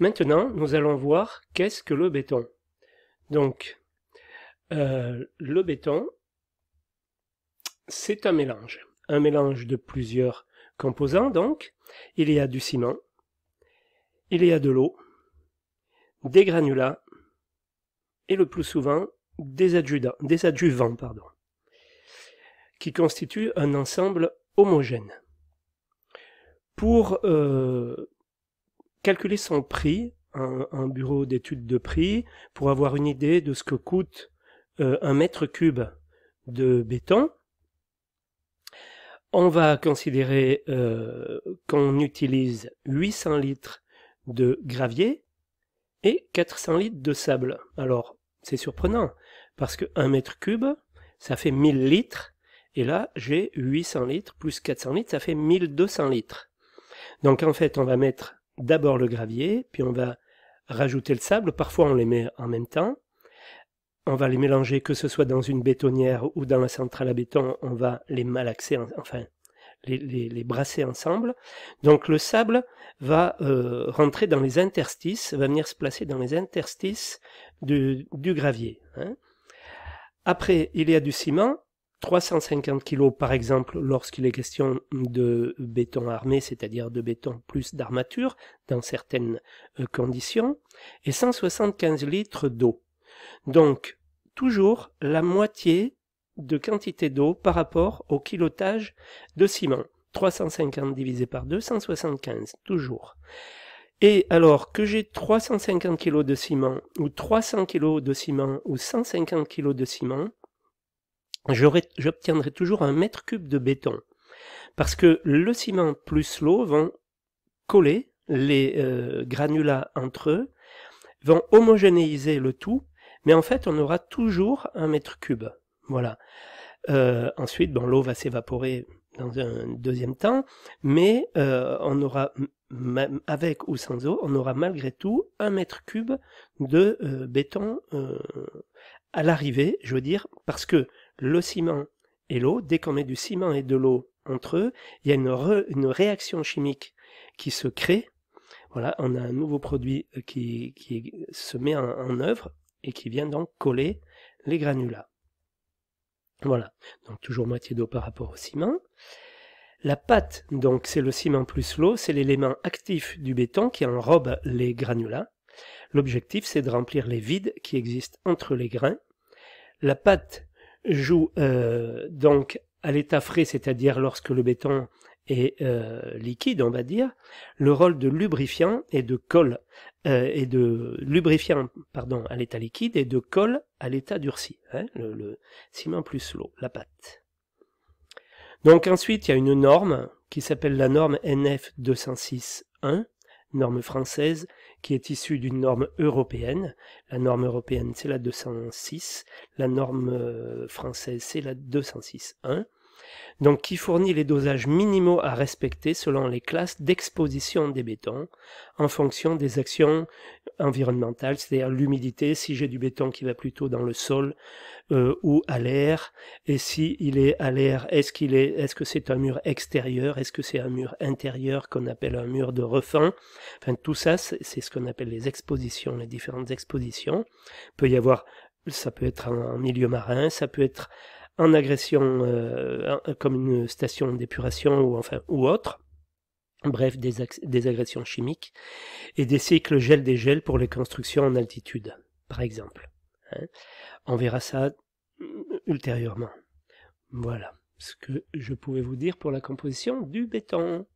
Maintenant, nous allons voir qu'est-ce que le béton. Donc, euh, le béton, c'est un mélange. Un mélange de plusieurs composants, donc. Il y a du ciment, il y a de l'eau, des granulats, et le plus souvent, des, adjudants, des adjuvants, pardon, qui constituent un ensemble homogène. Pour euh, calculer son prix, un, un bureau d'études de prix, pour avoir une idée de ce que coûte euh, un mètre cube de béton. On va considérer euh, qu'on utilise 800 litres de gravier et 400 litres de sable. Alors, c'est surprenant, parce que un mètre cube, ça fait 1000 litres, et là, j'ai 800 litres plus 400 litres, ça fait 1200 litres. Donc en fait, on va mettre d'abord le gravier, puis on va rajouter le sable. Parfois, on les met en même temps. On va les mélanger, que ce soit dans une bétonnière ou dans la centrale à béton, on va les malaxer, enfin, les, brasser ensemble. Donc le sable va euh, rentrer dans les interstices, va venir se placer dans les interstices du, du gravier. Hein. Après, il y a du ciment. 350 kg par exemple lorsqu'il est question de béton armé, c'est-à-dire de béton plus d'armature dans certaines euh, conditions, et 175 litres d'eau. Donc toujours la moitié de quantité d'eau par rapport au kilotage de ciment. 350 divisé par 2, 175, toujours. Et alors que j'ai 350 kg de ciment, ou 300 kg de ciment, ou 150 kg de ciment, j'obtiendrai toujours un mètre cube de béton. Parce que le ciment plus l'eau vont coller les euh, granulats entre eux, vont homogénéiser le tout, mais en fait on aura toujours un mètre cube. Voilà. Euh, ensuite, bon, l'eau va s'évaporer dans un deuxième temps, mais euh, on aura, avec ou sans eau, on aura malgré tout un mètre cube de béton à l'arrivée, je veux dire, parce que le ciment et l'eau, dès qu'on met du ciment et de l'eau entre eux, il y a une, réaction chimique qui se crée. Voilà, on a un nouveau produit euh, qui, se met en, en œuvre et qui vient donc coller les granulats. Voilà, donc toujours moitié d'eau par rapport au ciment. La pâte, donc c'est le ciment plus l'eau, c'est l'élément actif du béton qui enrobe les granulats. L'objectif, c'est de remplir les vides qui existent entre les grains. La pâte joue euh, donc à l'état frais, c'est-à-dire lorsque le béton est euh, liquide, on va dire, le rôle de lubrifiant et de colle euh, et de lubrifiant pardon à l'état liquide et de colle à l'état durci, hein, le, le ciment plus l'eau, la pâte. Donc ensuite, il y a une norme qui s'appelle la norme NF 206.1, norme française, qui est issue d'une norme européenne. La norme européenne, c'est la 206. La norme euh, française, c'est la 206.1 donc qui fournit les dosages minimaux à respecter selon les classes d'exposition des bétons en fonction des actions environnementales, c'est-à-dire l'humidité, si j'ai du béton qui va plutôt dans le sol euh, ou à l'air, et si il est à l'air, est-ce qu'il est, est-ce que c'est un mur extérieur, est-ce que c'est un mur intérieur qu'on appelle un mur de refin, enfin tout ça c'est ce qu'on appelle les expositions, les différentes expositions. peut y avoir ça peut être un milieu marin, ça peut être en agression euh, comme une station d'épuration ou enfin ou autre. Bref, des, agressions chimiques et des cycles gel-dégel pour les constructions en altitude, par exemple. Hein. On verra ça euh, ultérieurement. Voilà ce que je pouvais vous dire pour la composition du béton.